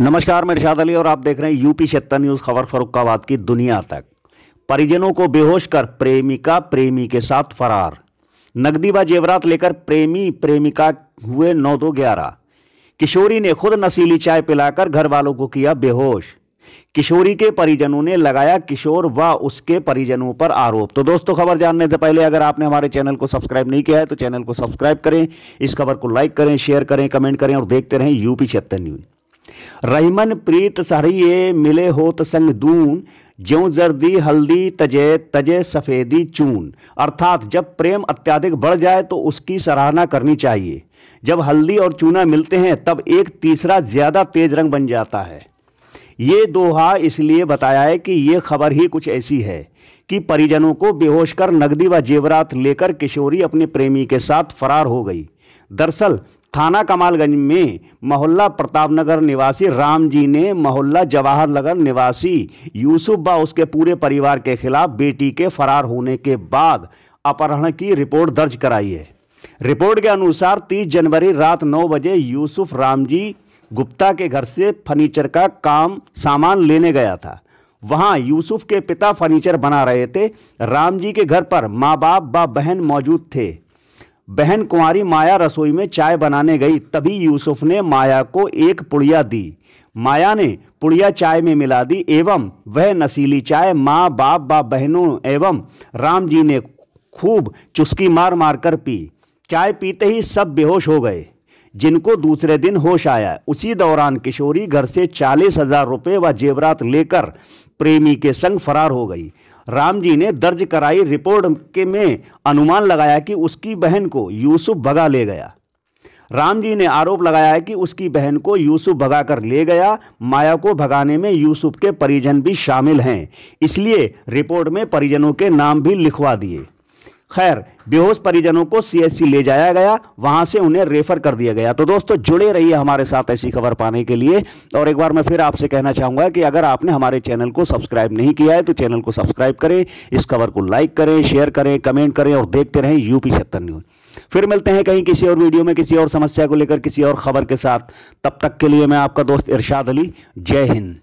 नमस्कार मैं रिशाद अली और आप देख रहे हैं यूपी छत्ता न्यूज़ खबर फरुखाबाद की दुनिया तक परिजनों को बेहोश कर प्रेमिका प्रेमी के साथ फरार नकदी व जेवरात लेकर प्रेमी प्रेमिका हुए नौ दो ग्यारह किशोरी ने खुद नशीली चाय पिलाकर घर वालों को किया बेहोश किशोरी के परिजनों ने लगाया किशोर व उसके परिजनों पर आरोप तो दोस्तों खबर जानने से पहले अगर आपने हमारे चैनल को सब्सक्राइब नहीं किया है तो चैनल को सब्सक्राइब करें इस खबर को लाइक करें शेयर करें कमेंट करें और देखते रहें यूपी छिहत्तर न्यूज़ रहीमन प्रीत सहरिये मिले होत संग दून ज्यों जर्दी हल्दी तजे तजे सफ़ेदी चून अर्थात जब प्रेम अत्याधिक बढ़ जाए तो उसकी सराहना करनी चाहिए जब हल्दी और चूना मिलते हैं तब एक तीसरा ज़्यादा तेज रंग बन जाता है ये दोहा इसलिए बताया है कि ये खबर ही कुछ ऐसी है कि परिजनों को बेहोश कर नकदी व जेवरात लेकर किशोरी अपने प्रेमी के साथ फरार हो गई दरअसल थाना कमालगंज में मोहल्ला प्रतापनगर निवासी राम जी ने मोहल्ला जवाहर नगर निवासी यूसुफ व उसके पूरे परिवार के खिलाफ बेटी के फरार होने के बाद अपहरण की रिपोर्ट दर्ज कराई है रिपोर्ट के अनुसार 30 जनवरी रात 9 बजे यूसुफ रामजी गुप्ता के घर से फर्नीचर का काम सामान लेने गया था वहां यूसुफ के पिता फर्नीचर बना रहे थे राम जी के घर पर माँ बाप व बहन मौजूद थे बहन कुंवारी माया रसोई में चाय बनाने गई तभी यूसुफ ने माया को एक पुड़िया दी माया ने पुड़िया चाय में मिला दी एवं वह नशीली चाय माँ बाप व बहनों एवं राम जी ने खूब चुस्की मार मार कर पी चाय पीते ही सब बेहोश हो गए जिनको दूसरे दिन होश आया उसी दौरान किशोरी घर से चालीस हजार रुपये व जेवरात लेकर प्रेमी के संग फरार हो गई राम जी ने दर्ज कराई रिपोर्ट के में अनुमान लगाया कि उसकी बहन को यूसुफ भगा ले गया राम जी ने आरोप लगाया है कि उसकी बहन को यूसुफ भगा कर ले गया माया को भगाने में यूसुफ के परिजन भी शामिल हैं इसलिए रिपोर्ट में परिजनों के नाम भी लिखवा दिए खैर बेहोश परिजनों को सीएससी ले जाया गया वहां से उन्हें रेफर कर दिया गया तो दोस्तों जुड़े रहिए हमारे साथ ऐसी खबर पाने के लिए और एक बार मैं फिर आपसे कहना चाहूँगा कि अगर आपने हमारे चैनल को सब्सक्राइब नहीं किया है तो चैनल को सब्सक्राइब करें इस खबर को लाइक करें शेयर करें कमेंट करें और देखते रहें यूपी छत्तर न्यूज़ फिर मिलते हैं कहीं किसी और वीडियो में किसी और समस्या को लेकर किसी और खबर के साथ तब तक के लिए मैं आपका दोस्त इरशाद अली जय हिंद